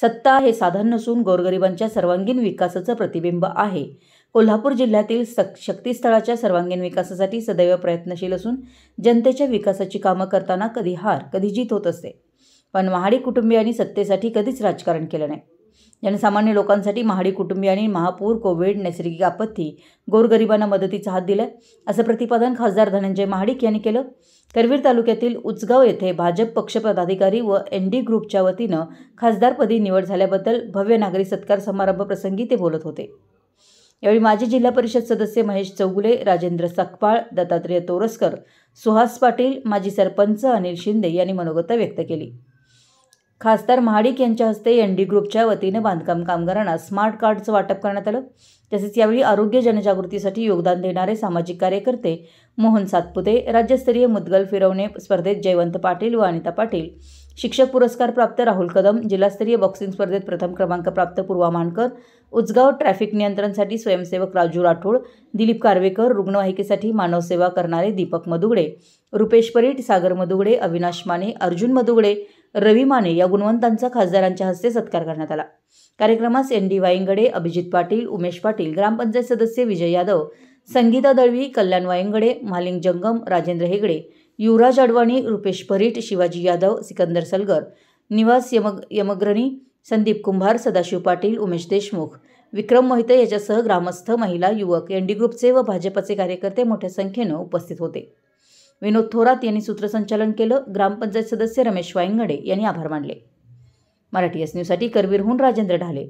सत्ता हे साधन नसून गोरगरिबांच्या सर्वांगीण विकासाचं प्रतिबिंब आहे कोल्हापूर जिल्ह्यातील सक शक्तीस्थळाच्या सर्वांगीण विकासासाठी सदैव प्रयत्नशील असून जनतेच्या विकासाची कामं करताना कधी हार कधी जीत होत असते पण महाडी कुटुंबियांनी सत्तेसाठी कधीच राजकारण केलं नाही जनसामान्य लोकांसाठी महाडी कुटुंबियांनी महापूर कोविड नैसर्गिक आपत्ती गोरगरिबांना मदतीचा हात दिलाय असं प्रतिपादन खासदार धनंजय महाडिक यांनी केलं करवीर तालुक्यातील उचगाव येथे भाजप पक्ष पदाधिकारी व एन डी ग्रुपच्या वतीनं खासदारपदी निवड झाल्याबद्दल भव्य नागरी सत्कार समारंभ प्रसंगी ते बोलत होते यावेळी माजी जिल्हा परिषद सदस्य महेश चौगुले राजेंद्र सकपाळ दत्तात्रेय तोरसकर सुहास पाटील माजी सरपंच अनिल शिंदे यांनी मनोगत व्यक्त केली खासदार महाडिक यांच्या हस्ते एन डी ग्रुपच्या वतीनं बांधकाम कामगारांना स्मार्ट कार्डचं वाटप करण्यात आलं तसेच यावेळी आरोग्य जनजागृतीसाठी योगदान देणारे सामाजिक कार्यकर्ते मोहन सातपुते राज्यस्तरीय मुद्गल फिरवणे स्पर्धेत जयवंत पाटील व अनिता पाटील शिक्षक पुरस्कार प्राप्त राहुल कदम जिल्हास्तरीय बॉक्सिंग स्पर्धेत प्रथम क्रमांक प्राप्त पूर्वा मानकर उजगाव ट्रॅफिक नियंत्रणसाठी स्वयंसेवक राजू राठोड दिलीप कारवेकर रुग्णवाहिकेसाठी मानवसेवा करणारे दीपक मदुगडे रुपेश परीट सागर मधुगडे अविनाश माने अर्जुन मधुगडे रवी माने या गुणवंतांचा खासदारांच्या हस्ते सत्कार करण्यात आला कार्यक्रमास एन डी वायंगडे अभिजित पाटील उमेश पाटील ग्रामपंचायत सदस्य विजय यादव संगीता दळवी कल्याण वायंगडे मालिंग जंगम राजेंद्र हेगडे युवराज अडवाणी रुपेश परीट शिवाजी यादव सिकंदर सलगर निवास यम यमग्रणी संदीप कुंभार सदाशिव पाटील उमेश देशमुख विक्रम मोहिते याच्यासह ग्रामस्थ महिला युवक एनडी ग्रुपचे व भाजपचे कार्यकर्ते मोठ्या संख्येनं उपस्थित होते विनोद थोरात यांनी सूत्रसंचालन केलं ग्रामपंचायत सदस्य रमेश वाईंगडे यांनी आभार मानले मराठी एस न्यूजसाठी करवीरहून राजेंद्र ढाले